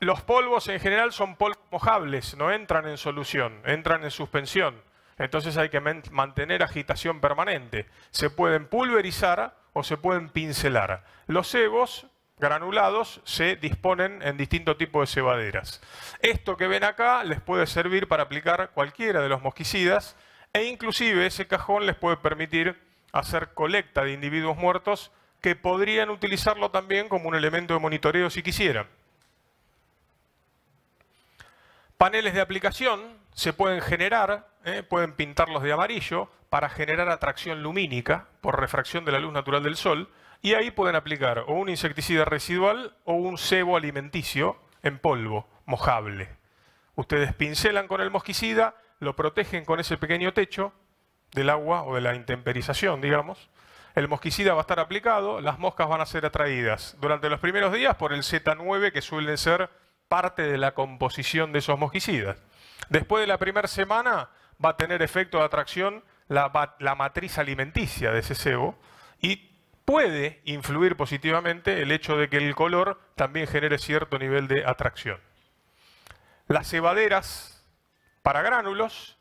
Los polvos en general son polvos mojables, no entran en solución, entran en suspensión. Entonces hay que mantener agitación permanente. Se pueden pulverizar o se pueden pincelar. Los cebos granulados se disponen en distintos tipos de cebaderas. Esto que ven acá les puede servir para aplicar cualquiera de los mosquicidas e inclusive ese cajón les puede permitir hacer colecta de individuos muertos que podrían utilizarlo también como un elemento de monitoreo si quisieran. Paneles de aplicación se pueden generar, eh, pueden pintarlos de amarillo para generar atracción lumínica por refracción de la luz natural del sol, y ahí pueden aplicar o un insecticida residual o un cebo alimenticio en polvo, mojable. Ustedes pincelan con el mosquicida, lo protegen con ese pequeño techo del agua o de la intemperización, digamos. El mosquicida va a estar aplicado, las moscas van a ser atraídas durante los primeros días por el Z9 que suelen ser parte de la composición de esos mosquicidas. Después de la primera semana va a tener efecto de atracción la, matriz alimenticia de ese cebo y puede influir positivamente el hecho de que el color también genere cierto nivel de atracción. Las cebaderas para gránulos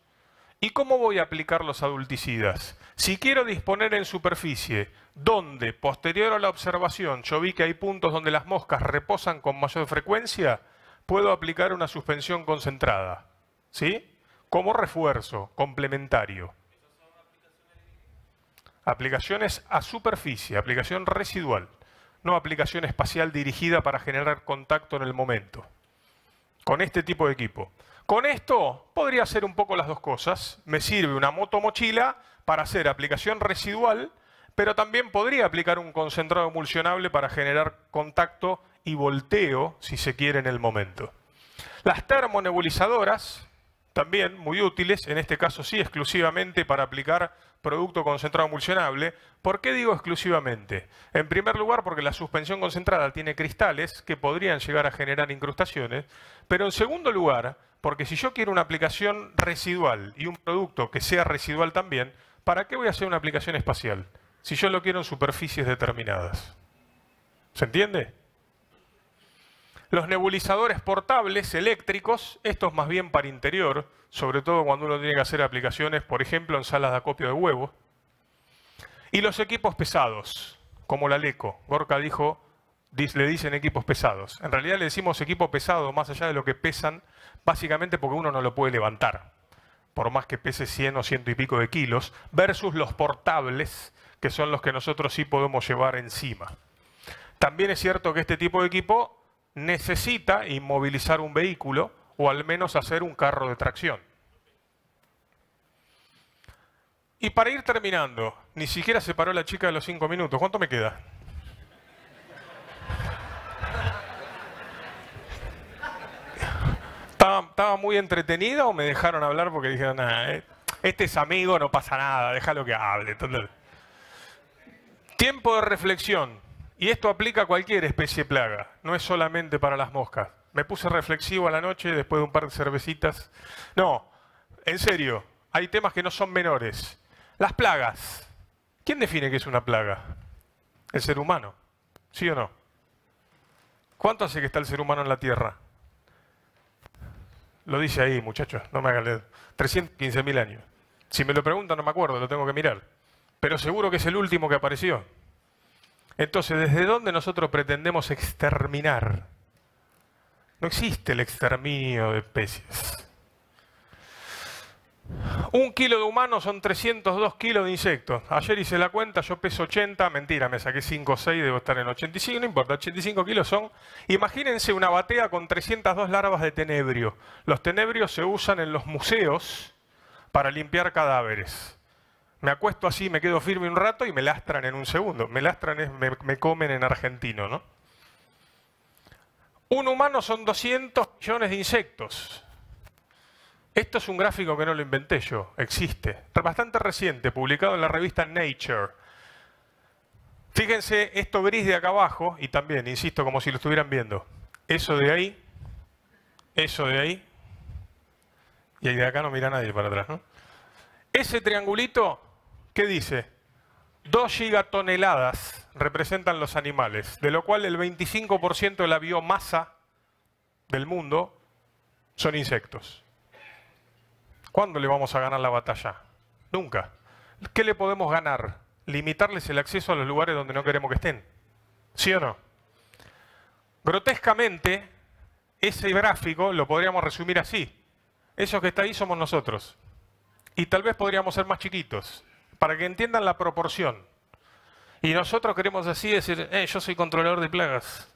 ¿Y cómo voy a aplicar los adulticidas? Si quiero disponer en superficie donde, posterior a la observación, yo vi que hay puntos donde las moscas reposan con mayor frecuencia, puedo aplicar una suspensión concentrada, ¿sí? Como refuerzo, complementario. Aplicaciones a superficie, aplicación residual, no aplicación espacial dirigida para generar contacto en el momento. Con este tipo de equipo. Con esto podría hacer un poco las dos cosas. Me sirve una moto mochila para hacer aplicación residual, pero también podría aplicar un concentrado emulsionable para generar contacto y volteo, si se quiere, en el momento. Las termonebulizadoras, también muy útiles, en este caso sí exclusivamente para aplicar producto concentrado emulsionable. ¿Por qué digo exclusivamente? En primer lugar, porque la suspensión concentrada tiene cristales que podrían llegar a generar incrustaciones. Pero en segundo lugar, porque si yo quiero una aplicación residual y un producto que sea residual también, ¿para qué voy a hacer una aplicación espacial? Si yo lo quiero en superficies determinadas. ¿Se entiende? Los nebulizadores portables, eléctricos, estos más bien para interior, sobre todo cuando uno tiene que hacer aplicaciones, por ejemplo, en salas de acopio de huevo. Y los equipos pesados, como la LECO. Gorka dijo, le dicen equipos pesados. En realidad le decimos equipo pesado más allá de lo que pesan, básicamente porque uno no lo puede levantar, por más que pese 100 o ciento y pico de kilos, versus los portables, que son los que nosotros sí podemos llevar encima. También es cierto que este tipo de equipo necesita inmovilizar un vehículo o al menos hacer un carro de tracción. Y para ir terminando, ni siquiera se paró la chica de los cinco minutos. ¿Cuánto me queda? ¿Estaba, muy entretenida o me dejaron hablar porque dijeron, eh, este es amigo, no pasa nada, déjalo que hable? tiempo de reflexión. Y esto aplica a cualquier especie de plaga, no es solamente para las moscas. Me puse reflexivo a la noche después de un par de cervecitas. No, en serio, hay temas que no son menores. Las plagas. ¿Quién define qué es una plaga? El ser humano, ¿sí o no? ¿Cuánto hace que está el ser humano en la Tierra? Lo dice ahí, muchachos, no me hagan leer. 315.000 años. Si me lo preguntan, no me acuerdo, lo tengo que mirar. Pero seguro que es el último que apareció. Entonces, ¿desde dónde nosotros pretendemos exterminar? No existe el exterminio de especies. Un kilo de humano son 302 kilos de insectos. Ayer hice la cuenta, yo peso 80, mentira, me saqué 5 o 6, debo estar en 85, no importa, 85 kilos son. Imagínense una batea con 302 larvas de tenebrio. Los tenebrios se usan en los museos para limpiar cadáveres me acuesto así, me quedo firme un rato y me lastran en un segundo. Me lastran, es, me, me, comen en argentino, ¿no? Un humano son 200 millones de insectos. Esto es un gráfico que no lo inventé yo, existe. Bastante reciente, publicado en la revista Nature. Fíjense esto gris de acá abajo, y también, insisto, como si lo estuvieran viendo. Eso de ahí, eso de ahí, y ahí de acá no mira nadie para atrás, ¿no? Ese triangulito ¿Qué dice? 2 gigatoneladas representan los animales, de lo cual el 25% de la biomasa del mundo son insectos. ¿Cuándo le vamos a ganar la batalla? Nunca. ¿Qué le podemos ganar? Limitarles el acceso a los lugares donde no queremos que estén. ¿Sí o no? Grotescamente, ese gráfico lo podríamos resumir así. Esos que están ahí somos nosotros. Y tal vez podríamos ser más chiquitos para que entiendan la proporción. Y nosotros queremos así decir, eh, yo soy controlador de plagas.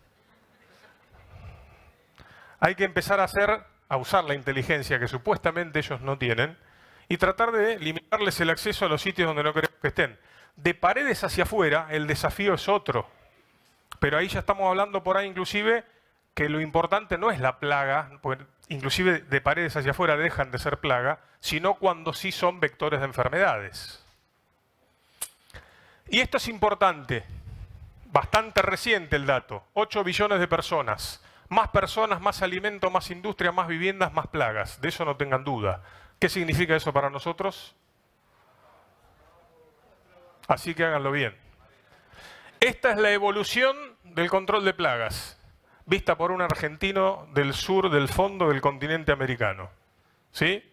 Hay que empezar a hacer, a usar la inteligencia que supuestamente ellos no tienen y tratar de limitarles el acceso a los sitios donde no queremos que estén. De paredes hacia afuera, el desafío es otro. Pero ahí ya estamos hablando por ahí inclusive que lo importante no es la plaga, pues, inclusive de paredes hacia afuera dejan de ser plaga, sino cuando sí son vectores de enfermedades. Y esto es importante, bastante reciente el dato, 8 billones de personas, más personas, más alimento, más industria, más viviendas, más plagas, de eso no tengan duda. ¿Qué significa eso para nosotros? Así que háganlo bien. Esta es la evolución del control de plagas, vista por un argentino del sur del fondo del continente americano. ¿Sí?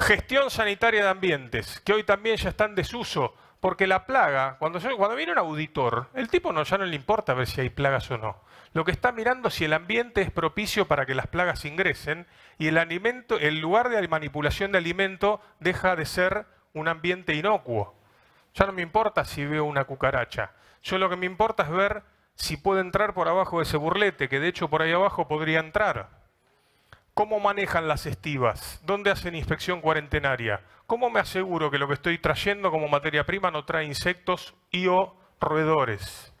Gestión sanitaria de ambientes, que hoy también ya está en desuso porque la plaga, cuando, cuando viene un auditor, el tipo no, ya no le importa ver si hay plagas o no. Lo que está mirando es si el ambiente es propicio para que las plagas ingresen y el, alimento, el lugar de manipulación de alimento deja de ser un ambiente inocuo. Ya no me importa si veo una cucaracha. Yo lo que me importa es ver si puede entrar por abajo de ese burlete, que de hecho por ahí abajo podría entrar. ¿Cómo manejan las estivas? ¿Dónde hacen inspección cuarentenaria? ¿Cómo me aseguro que lo que estoy trayendo como materia prima no trae insectos y o roedores?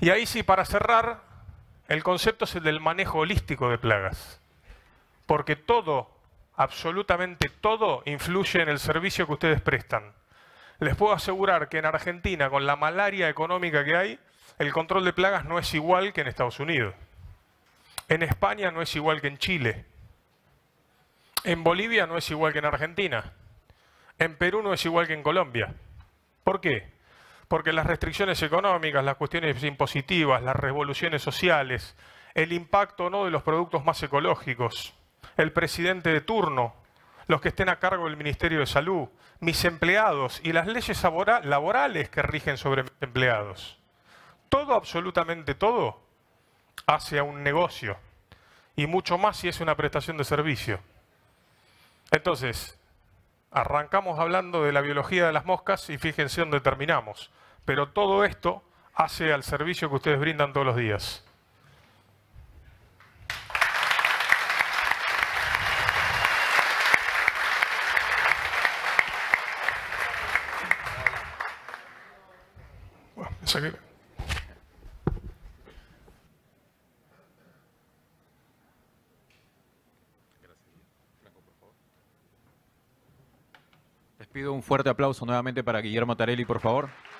Y ahí sí, para cerrar, el concepto es el del manejo holístico de plagas. Porque todo, absolutamente todo, influye en el servicio que ustedes prestan. Les puedo asegurar que en Argentina, con la malaria económica que hay, el control de plagas no es igual que en Estados Unidos. En España no es igual que en Chile. En Bolivia no es igual que en Argentina. En Perú no es igual que en Colombia. ¿Por qué? Porque las restricciones económicas, las cuestiones impositivas, las revoluciones sociales, el impacto no de los productos más ecológicos, el presidente de turno, los que estén a cargo del Ministerio de Salud, mis empleados y las leyes laborales que rigen sobre mis empleados. Todo, absolutamente todo, hacia un negocio y mucho más si es una prestación de servicio. Entonces, arrancamos hablando de la biología de las moscas y fíjense dónde terminamos. Pero todo esto hace al servicio que ustedes brindan todos los días. pido un fuerte aplauso nuevamente para Guillermo Tarelli, por favor.